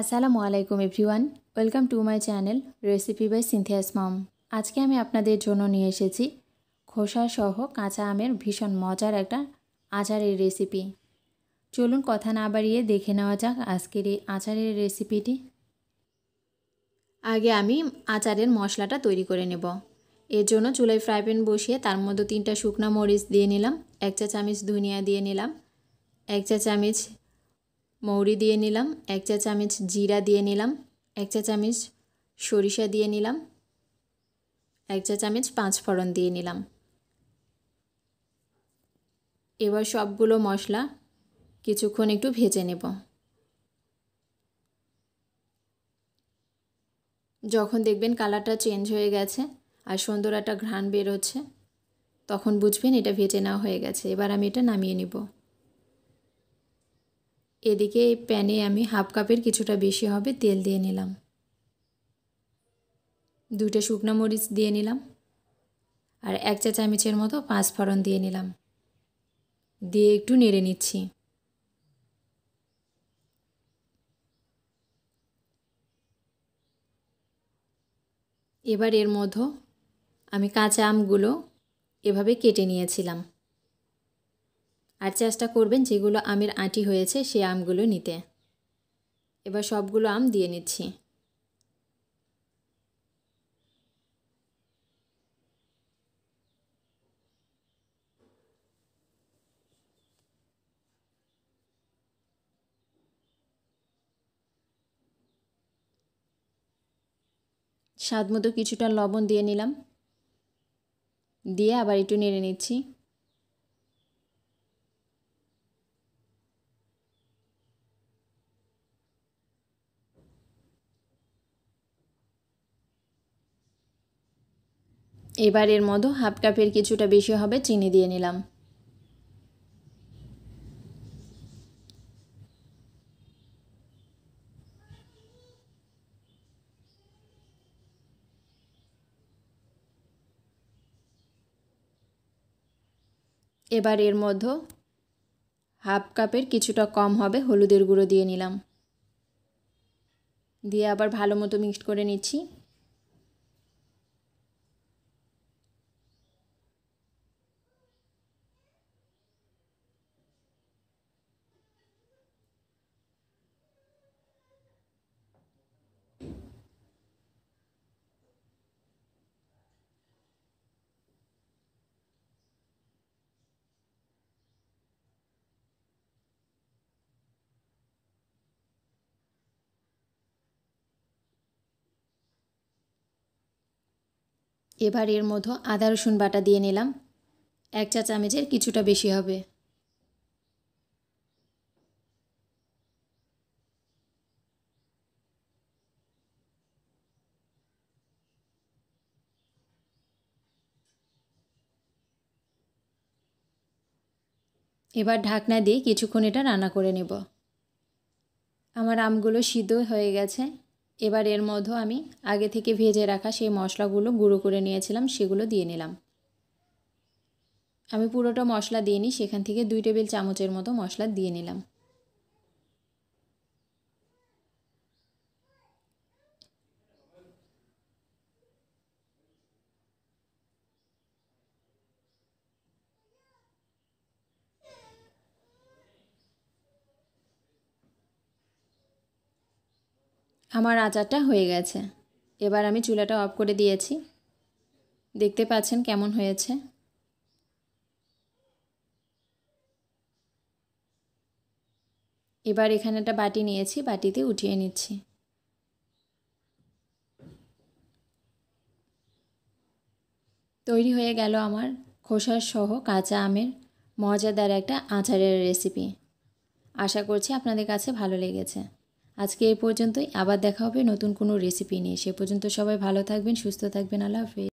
আসসালামু আলাইকুম everyone welcome to my channel recipe by Cynthia's mom আজকে আমি আপনাদের জন্য নিয়ে এসেছি খোসা সহ কাঁচা আমের ভীষণ মজার একটা আচারের রেসিপি চলুন কথা না বাড়িয়ে দেখে নেওয়া যাক আজকের এই আচারের রেসিপিটি আগে আমি আচারের মশলাটা তৈরি করে নেব এর জন্য চুলায় ফ্রাই প্যান বসিয়ে তার মধ্যে তিনটা শুকনো মরিচ দিয়ে নিলাম এক চা চামচ ধনিয়া দিয়ে নিলাম এক চা চামচ মৌরি দিয়ে নিলাম এক চা চামচ জিরা দিয়ে নিলাম এক চা চামচ সরিষা দিয়ে নিলাম এক চা চামচ পাঁচ ফোড়ন দিয়ে নিলাম এবার সবগুলো মশলা কিছুক্ষণ একটু ভেজে নেব যখন দেখবেন কালারটা চেঞ্জ হয়ে গেছে আর সুন্দর একটা ঘ্রাণ বেরোচ্ছে তখন বুঝবেন এটা ভেজে নেওয়া হয়ে গেছে এবার আমি এটা নামিয়ে নিব এদিকে এই প্যানে আমি হাফ কাপের কিছুটা বেশি হবে তেল দিয়ে নিলাম দুইটা শুকনো মরিচ দিয়ে নিলাম আর এক চা চামচের মতো পাঁচ ফোড়ন দিয়ে নিলাম দিয়ে একটু নেড়ে নিচ্ছি এবার এর মধ্যে আমি কাঁচা আমগুলো এভাবে কেটে নিয়েছিলাম আর চেষ্টা করবেন যেগুলো আমের আঁটি হয়েছে সে আমগুলো নিতে এবার সবগুলো আম দিয়ে নিচ্ছি স্বাদ মতো কিছুটা লবণ দিয়ে নিলাম দিয়ে আবার একটু নেড়ে নিচ্ছি এবার এর মতো হাফ কাপের কিছুটা বেশি হবে চিনি দিয়ে নিলাম এবার এর মধ্যে হাফ কাপের কিছুটা কম হবে হলুদের গুঁড়ো দিয়ে নিলাম দিয়ে আবার ভালো মতো মিক্সড করে নিচ্ছি এবার এর মধ্যে আদা রসুন বাটা দিয়ে নিলাম এক চা চামচের কিছুটা বেশি হবে এবার ঢাকনা দিয়ে কিছুক্ষণ এটা রান্না করে নেব আমার আমগুলো সিদ্ধ হয়ে গেছে এবার এর মধ্যে আমি আগে থেকে ভেজে রাখা সেই মশলাগুলো গুঁড়ো করে নিয়েছিলাম সেগুলো দিয়ে নিলাম আমি পুরোটা মশলা দিয়ে নিই সেখান থেকে দুই টেবিল চামচের মতো মশলা দিয়ে নিলাম আমার আচারটা হয়ে গেছে এবার আমি চুলাটা অফ করে দিয়েছি দেখতে পাচ্ছেন কেমন হয়েছে এবার এখানে একটা বাটি নিয়েছি বাটিতে উঠিয়ে নিচ্ছি তৈরি হয়ে গেল আমার খোসার সহ কাঁচা আমের মজাদার একটা আচারের রেসিপি আশা করছি আপনাদের কাছে ভালো লেগেছে আজকে এ পর্যন্তই আবার দেখা হবে নতুন কোনো রেসিপি নিয়ে সে পর্যন্ত সবাই ভালো থাকবেন সুস্থ থাকবেন আল্লাহ হাফেজ